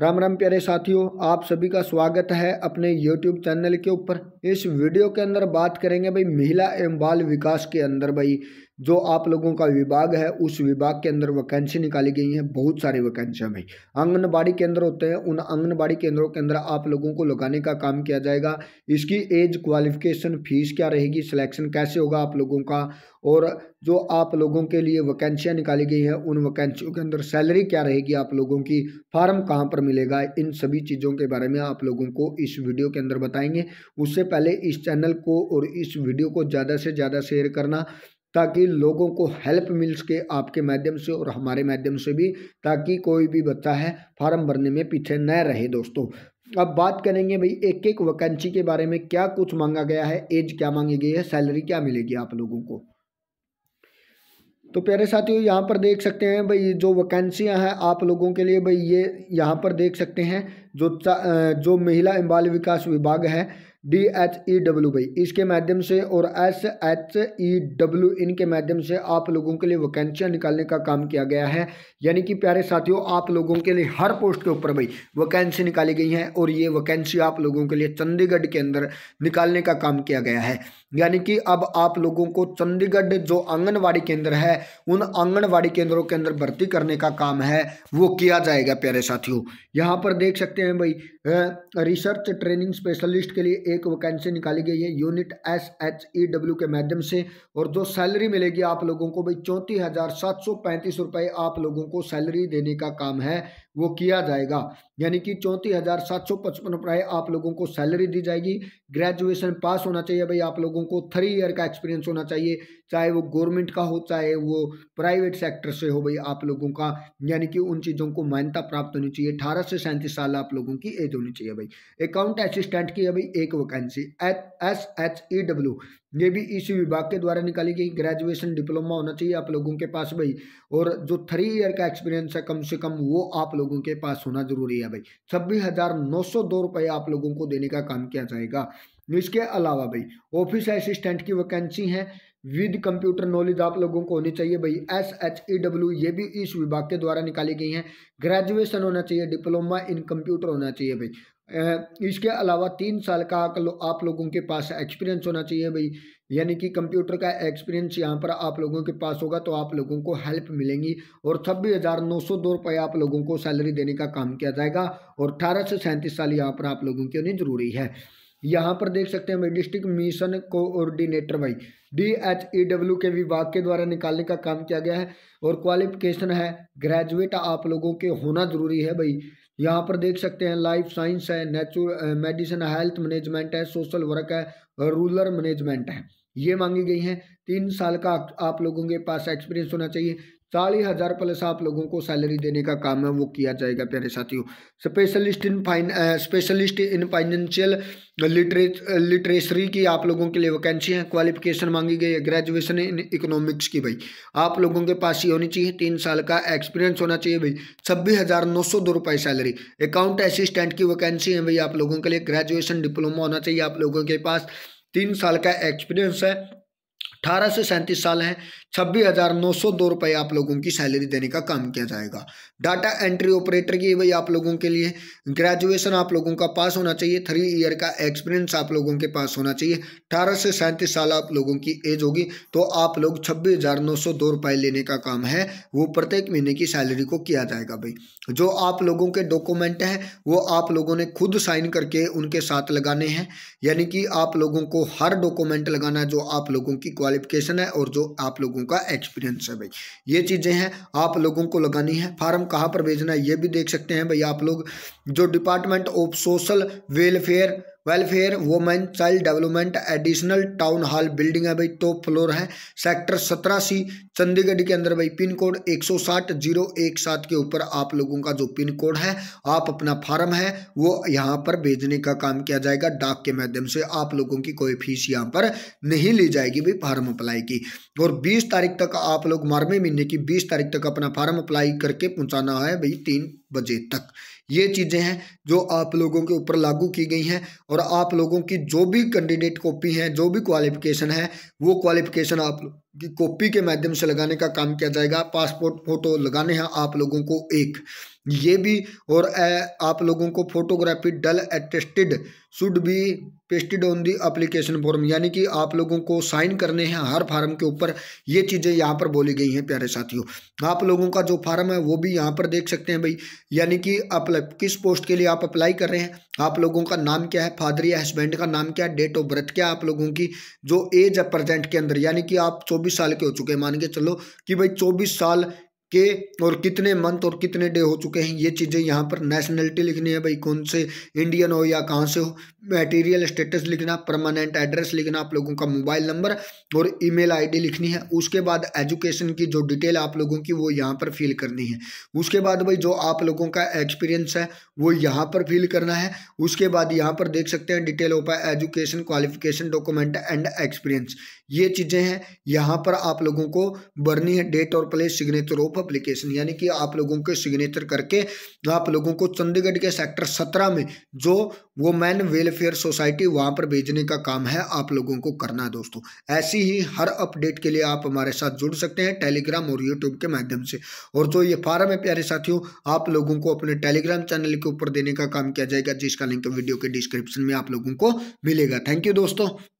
राम राम प्यारे साथियों आप सभी का स्वागत है अपने यूट्यूब चैनल के ऊपर इस वीडियो के अंदर बात करेंगे भाई महिला एवं बाल विकास के अंदर भाई जो आप लोगों का विभाग है उस विभाग के अंदर वैकेंसी निकाली गई है बहुत सारी वैकेंसियाँ भाई आंगनबाड़ी केंद्र होते हैं उन आंगनबाड़ी केंद्रों के अंदर आप लोगों को लगाने का काम किया जाएगा इसकी एज क्वालिफिकेशन फीस क्या रहेगी सिलेक्शन कैसे होगा आप लोगों का और जो आप लोगों के लिए वैकेंसियाँ निकाली गई हैं उन वैकेंसियों के अंदर सैलरी क्या रहेगी आप लोगों की फार्म कहाँ पर मिलेगा इन सभी चीज़ों के बारे में आप लोगों को इस वीडियो के अंदर बताएंगे उससे पहले इस चैनल को और इस वीडियो को ज़्यादा से ज़्यादा शेयर करना ताकि लोगों को हेल्प मिल सके आपके माध्यम से और हमारे माध्यम से भी ताकि कोई भी बच्चा है फार्म भरने में पीछे न रहे दोस्तों अब बात करेंगे भाई एक एक वैकेंसी के बारे में क्या कुछ मांगा गया है एज क्या मांगी गई है सैलरी क्या मिलेगी आप लोगों को तो प्यारे साथियों यहाँ पर देख सकते हैं भाई जो वैकेंसियाँ हैं आप लोगों के लिए भाई ये यहाँ पर देख सकते हैं जो जो महिला एवं बाल विकास विभाग है डी एच ई डब्ल्यू भाई इसके माध्यम से और S H E e W इनके माध्यम से आप लोगों के लिए वैकेंसियाँ निकालने का काम किया गया है यानी कि प्यारे साथियों आप लोगों के लिए हर पोस्ट के ऊपर भाई वैकेंसी निकाली गई हैं और ये वैकेंसी आप लोगों के लिए चंडीगढ़ के अंदर निकालने का काम किया गया है यानी कि अब आप लोगों को चंडीगढ़ जो आंगनबाड़ी केंद्र है उन आंगनबाड़ी केंद्रों के अंदर भर्ती करने का काम है वो किया जाएगा प्यारे साथियों यहाँ पर देख सकते हैं भाई रिसर्च ट्रेनिंग स्पेशलिस्ट के लिए एक वैकेंसी निकाली गई है unit S H E W के माध्यम से और जो सैलरी मिलेगी आप लोगों को भाई चौंतीस हज़ार सात सौ पैंतीस रुपये आप लोगों को सैलरी देने का काम है वो किया जाएगा यानी कि चौंतीस हज़ार सात सौ पचपन प्राय आप लोगों को सैलरी दी जाएगी ग्रेजुएशन पास होना चाहिए भाई आप लोगों को थ्री ईयर का एक्सपीरियंस होना चाहिए चाहे वो गवर्नमेंट का हो चाहे वो प्राइवेट सेक्टर से हो भाई आप लोगों का यानी कि उन चीज़ों को मान्यता प्राप्त होनी चाहिए अठारह से सैंतीस साल आप लोगों की एज होनी चाहिए भाई अकाउंट असिस्टेंट की है भाई एक vacancy S H E W ये भी इसी विभाग के द्वारा निकाली गई ग्रेजुएशन डिप्लोमा होना चाहिए आप लोगों के पास भाई और जो थ्री ईयर का एक्सपीरियंस है कम से कम वो आप लोगों के पास होना जरूरी है भाई छब्बीस हज़ार नौ सौ दो रुपये आप लोगों को देने का काम किया जाएगा इसके अलावा भाई ऑफिस असिस्टेंट की वैकेंसी है विद कंप्यूटर नॉलेज आप लोगों को होनी चाहिए भाई एस एच ई डब्ल्यू ये भी इस विभाग के द्वारा निकाली गई हैं ग्रेजुएशन होना चाहिए डिप्लोमा इन कंप्यूटर होना चाहिए भाई इसके अलावा तीन साल का आप लोगों के पास एक्सपीरियंस होना चाहिए भाई यानी कि कंप्यूटर का एक्सपीरियंस यहाँ पर आप लोगों के पास होगा तो आप लोगों को हेल्प मिलेंगी और छब्बीस हज़ार नौ सौ दो रुपये आप लोगों को सैलरी देने का काम किया जाएगा और अठारह से सैंतीस साल यहाँ पर आप लोगों के लिए जरूरी है यहाँ पर देख सकते हैं हमें डिस्ट्रिक्ट मिशन कोऑर्डिनेटर भाई डी एच ई डब्ल्यू के विभाग के द्वारा निकालने का काम किया गया है और क्वालिफिकेशन है ग्रेजुएट आप लोगों के होना ज़रूरी है भाई यहाँ पर देख सकते हैं लाइफ साइंस है नेचुर मेडिसिन हेल्थ मैनेजमेंट है सोशल वर्क है रूरल मैनेजमेंट है ये मांगी गई हैं तीन साल का आप लोगों के पास एक्सपीरियंस होना चाहिए चालीस हज़ार प्लस आप लोगों को सैलरी देने का काम है वो किया जाएगा प्यारे साथियों स्पेशलिस्ट इन फाइन स्पेशलिस्ट इन फाइनेंशियल लिटरे लिटरेसरी की आप लोगों के लिए वैकेंसी है क्वालिफिकेशन मांगी गई है ग्रेजुएशन इन इकोनॉमिक्स की भाई आप लोगों के पास ये होनी चाहिए तीन साल का एक्सपीरियंस होना चाहिए भाई छब्बीस हज़ार नौ सौ दो रुपये सैलरी अकाउंट असिस्टेंट की वैकेंसी है भाई आप लोगों के लिए ग्रेजुएशन डिप्लोमा होना चाहिए आप लोगों के पास तीन साल का एक्सपीरियंस है अठारह से सैंतीस साल है छब्बीस हज़ार नौ सौ दो रुपये आप लोगों की सैलरी देने का काम किया जाएगा डाटा एंट्री ऑपरेटर की भाई आप लोगों के लिए ग्रेजुएशन आप लोगों का पास होना चाहिए थ्री ईयर का एक्सपीरियंस आप लोगों के पास होना चाहिए अठारह से सैंतीस साल आप लोगों की एज होगी तो आप लोग छब्बीस हज़ार नौ सौ दो रुपये लेने का काम है वो प्रत्येक महीने की सैलरी को किया जाएगा भाई जो आप लोगों के डॉक्यूमेंट हैं वो आप लोगों ने खुद साइन करके उनके साथ लगाने हैं यानी कि आप लोगों को हर डॉक्यूमेंट लगाना है जो आप लोगों की क्वालिफिकेशन है और जो आप लोगों लोगों का एक्सपीरियंस है भाई ये चीज़ें हैं आप लोगों को लगानी है फार्म कहाँ पर भेजना है ये भी देख सकते हैं भाई आप लोग जो department of social welfare welfare women child development additional town hall building है भाई टॉप फ्लोर है सेक्टर सत्रह सी चंडीगढ़ के अंदर भाई पिन कोड एक सौ साठ जीरो एक सात के ऊपर आप लोगों का जो पिन कोड है आप अपना फार्म है वो यहाँ पर भेजने का काम किया जाएगा डाक के माध्यम से आप लोगों की कोई फीस यहाँ पर नहीं ली जाएगी भाई फार्म अप्लाई की और बीस तारीख तक आप लोग मारवे महीने की बीस तारीख तक अपना फार्म अप्लाई करके पहुँचाना है भाई तीन बजे तक ये चीज़ें हैं जो आप लोगों के ऊपर लागू की गई हैं और आप लोगों की जो भी कैंडिडेट कॉपी हैं जो भी क्वालिफिकेशन है वो क्वालिफिकेशन आप लोग की कॉपी के माध्यम से लगाने का काम किया जाएगा पासपोर्ट फोटो लगाने हैं आप लोगों को एक ये भी और आप लोगों को photography duly attested should be pasted on the application form यानी कि आप लोगों को साइन करने हैं हर फार्म के ऊपर ये चीज़ें यहाँ पर बोली गई हैं प्यारे साथियों आप लोगों का जो फार्म है वो भी यहाँ पर देख सकते हैं भाई यानी कि आप किस पोस्ट के लिए आप अप्लाई कर रहे हैं आप लोगों का नाम क्या है फादर या हस्बैंड का नाम क्या है डेट ऑफ बर्थ क्या आप लोगों की जो एज है प्रजेंट के अंदर यानी कि आप चौबीस साल के हो चुके हैं मान के चलो कि भाई चौबीस साल के और कितने मंथ और कितने डे हो चुके हैं ये चीज़ें यहाँ पर नेशनलिटी लिखनी है भाई कौन से इंडियन हो या कहाँ से हो मटेरियल स्टेटस लिखना परमानेंट एड्रेस लिखना आप लोगों का मोबाइल नंबर और ईमेल आईडी लिखनी है उसके बाद एजुकेशन की जो डिटेल आप लोगों की वो यहाँ पर फिल करनी है उसके बाद भाई जो आप लोगों का एक्सपीरियंस है वो यहाँ पर फिल करना है उसके बाद यहाँ पर देख सकते हैं detail of education qualification document and experience ये चीज़ें हैं यहाँ पर आप लोगों को बर्नी है डेट और प्लेस सिग्नेचर ऑफ अप्लीकेशन यानी कि आप लोगों के सिग्नेचर करके आप लोगों को चंडीगढ़ के सेक्टर सत्रह में जो मैन वेलफेयर सोसाइटी वहाँ पर भेजने का काम है आप लोगों को करना है दोस्तों ऐसी ही हर अपडेट के लिए आप हमारे साथ जुड़ सकते हैं टेलीग्राम और यूट्यूब के माध्यम से और जो ये फार्म है प्यारे साथियों आप लोगों को अपने टेलीग्राम चैनल के ऊपर देने का काम किया जाएगा जिसका लिंक वीडियो के डिस्क्रिप्शन में आप लोगों को मिलेगा थैंक यू दोस्तों